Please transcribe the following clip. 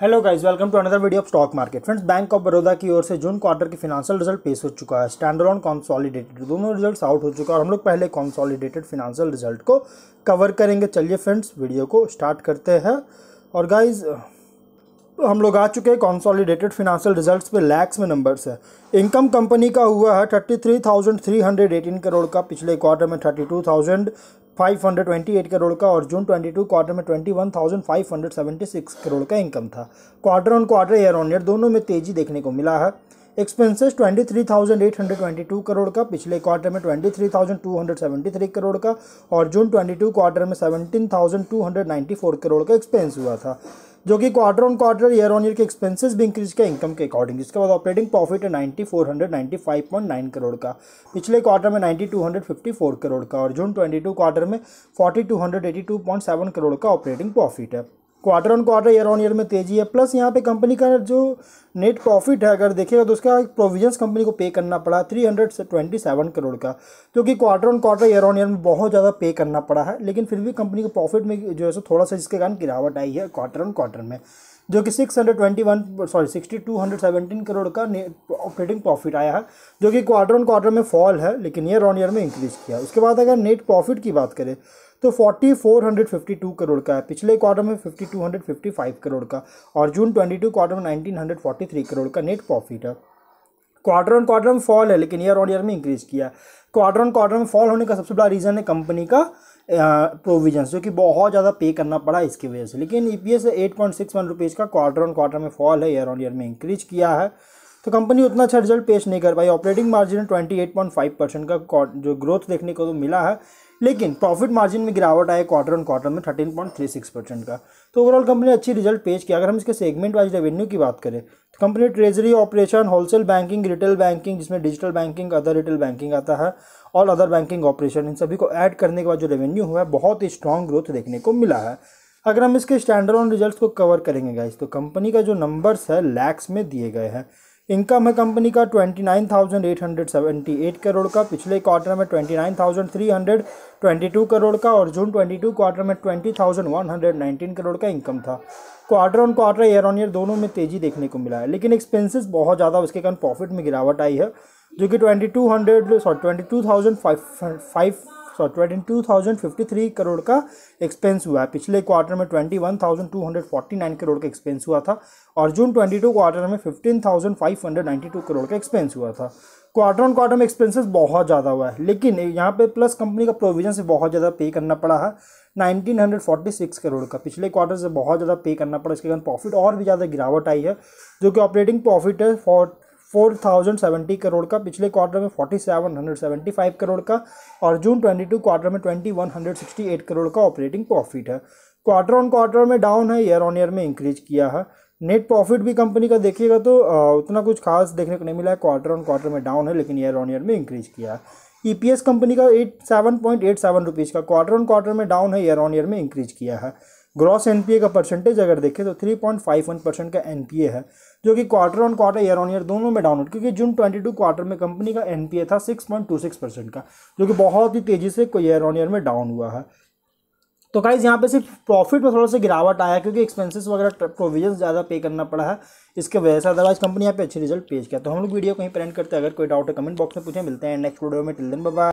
hello guys welcome to another video of stock market friends Bank of Baroda की ओर से June quarter के financial result पेश हो चुका है स्टैंडर्ड कॉन्सॉलिडेटेड दोनों रिजल्ट्स आउट हो चुका है और हम लोग पहले कॉन्सॉलिडेटेड फिनांशियल रिजल्ट को कवर करेंगे चलिए फ्रेंड्स वीडियो को स्टार्ट करते हैं और गाइज हम लोग आ चुके हैं कॉन्सॉलिडेटेड फिनांशियल रिजल्ट पे लैक्स में नंबर्स है इनकम कंपनी का हुआ है thirty three thousand three hundred eighteen crore का पिछले क्वार्टर में थर्टी टू थाउजेंड 528 करोड़ का और जून 22 क्वार्टर में 21,576 करोड़ का इनकम था quarter on quarter year on year दोनों में तेजी देखने को मिला है एक्सपेंसेस 23,822 करोड़ का पिछले क्वार्टर में 23,273 करोड़ का और जून 22 क्वार्टर में 17,294 करोड़ का एक्सपेंस हुआ था जो कि quarter on quarter year on year के एक्सपेंसेस भी इंक्रीज किया इनकम के अकॉर्डिंग इसके बाद ऑपरेटिंग प्रॉफिट है ninety four hundred ninety five point nine crore का पिछले क्वार्टर में ninety two hundred fifty four crore का और जून ट्वेंटी टू क्वार्टर में forty two hundred eighty two point seven crore का ऑपरेटिंग प्रॉफिट है quarter on quarter year on year में तेजी है प्लस यहाँ पे कंपनी का जो नेट प्रॉफिट है अगर देखेगा तो उसका एक प्रोविजन्स कंपनी को पे करना पड़ा three hundred twenty seven crore का जो कि quarter on quarter year on year में बहुत ज़्यादा पे करना पड़ा है लेकिन फिर भी कंपनी के प्रॉफिट में जो है सो थोड़ा सा इसके कारण गिरावट आई है क्वार्टर ऑन क्वार्टर में जो कि six hundred twenty one sorry sixty two hundred seventeen crore का ऑपरेटिंग प्रॉफिट आया है जो कि क्वार्टर ऑन क्वार्टर में फॉल है लेकिन ईयर ऑन ईयर में इंक्रीज किया उसके बाद अगर नेट प्रॉफिट की बात करें तो 4452 करोड़ का है पिछले क्वार्टर में 5255 करोड़ का और जून 22 क्वार्टर में 1943 करोड़ का नेट प्रॉफिट है क्वार्टर ऑन क्वार्टर में फॉल है लेकिन ईयर ऑन ईयर में इंक्रीज किया क्वार्टर ऑन क्वार्टर में फॉल होने का सबसे बड़ा रीज़न है कंपनी का प्रोविजन जो कि बहुत ज़्यादा पे करना पड़ा इसकी वजह से लेकिन E P S eight point six one rupees का क्वार्टर ऑन क्वार्टर में फॉल है ईयर ऑन ईयर में इंक्रीज किया है तो कंपनी उतना अच्छा रिजल्ट पेश नहीं कर पाई operating margin twenty eight point five percent का जो ग्रोथ देखने को तो मिला है लेकिन प्रॉफिट मार्जिन में गिरावट आए क्वार्टर ऑन क्वार्टर में thirteen point three six percent का तो ओवरऑल कंपनी अच्छी रिजल्ट पेश किया अगर हम इसके सेगमेंट वाइज रेवेन्यू की बात करें तो company treasury operation wholesale banking retail banking जिसमें digital banking other retail banking आता है और अदर बैंकिंग ऑपरेशन इन सभी को ऐड करने के बाद जो रेवेन्यू हुआ है बहुत ही स्ट्रॉन्ग ग्रोथ देखने को मिला है अगर हम इसके स्टैंडर्ड ऑन रिजल्ट को कवर करेंगे गाइज तो कंपनी का जो नंबर्स है लैक्स में दिए गए हैं इनकम है कंपनी का twenty nine thousand eight hundred seventy eight crore का पिछले क्वार्टर में twenty nine thousand three hundred twenty two crore का और जून ट्वेंटी टू क्वार्टर में twenty thousand one hundred nineteen crore का इनकम था quarter on quarter year on year दोनों में तेजी देखने को मिला है लेकिन एक्सपेंसेस बहुत ज़्यादा उसके कारण प्रॉफिट में गिरावट आई है जो कि twenty two hundred sorry twenty two thousand five five fifty twenty crore का एक्सपेंस हुआ है पिछले क्वार्टर में नाइन करोड़ का एक्सपेंस हुआ था और जून टू क्वार्टर में टू करोड़ का एक्सपेंस हुआ था क्वार्टर ऑन क्वार्टर में एक्सपेंसेस बहुत ज़्यादा हुआ है लेकिन यहाँ पे प्लस कंपनी का प्रोविजन से बहुत ज़्यादा पे करना पड़ा है 1946 करोड़ का पिछले क्वार्टर से बहुत ज़्यादा पे करना पड़ा इसके कारण प्रॉफिट और भी ज़्यादा गिरावट आई है जो कि ऑपरेटिंग प्रॉफिट है four four thousand seventy crore का पिछले क्वार्टर में forty seven hundred seventy five crore का और जून ट्वेंटी टू क्वार्टर में twenty one hundred sixty eight crore का ऑपरेटिंग प्रॉफिट है क्वार्टर ऑन क्वार्टर में डाउन है ईयर ऑन ईयर में इंक्रीज किया है नेट प्रॉफिट भी कंपनी का देखिएगा तो उतना कुछ खास देखने को नहीं मिला है क्वार्टर ऑन क्वार्टर में डाउन है लेकिन ईयर ऑन ईयर में इंक्रीज किया है ई e कंपनी का eight seven point eight seven rupees का क्वार्टर ऑन क्वार्टर में डाउन है ईयर ऑन ईयर में इंक्रीज किया है ग्रॉस एनपीए का परसेंटेज अगर देखें तो 3.51 परसेंट का एनपीए है जो कि quarter on quarter year on year दोनों में डाउन क्योंकि जून 22 क्वार्टर में कंपनी का एनपीए था 6.26 परसेंट का जो कि बहुत ही तेज़ी से ईयर ऑन ईयर में डाउन हुआ है तो गाइज यहाँ पे सिर्फ प्रॉफिट में थोड़ा सा गिरावट आया क्योंकि एक्सपेंसेस वगैरह प्रोविजन ज़्यादा पे करना पड़ा है इसके वजह से अदरवाइज कंपनी यहाँ पे अच्छे रिजल्ट पेश किया तो हम लोग वीडियो कहीं पर करते हैं अगर कोई डाउट है कमेंट बॉक्स में पूछें मिलते हैं नेक्स्ट वीडियो में टिल दिन बाय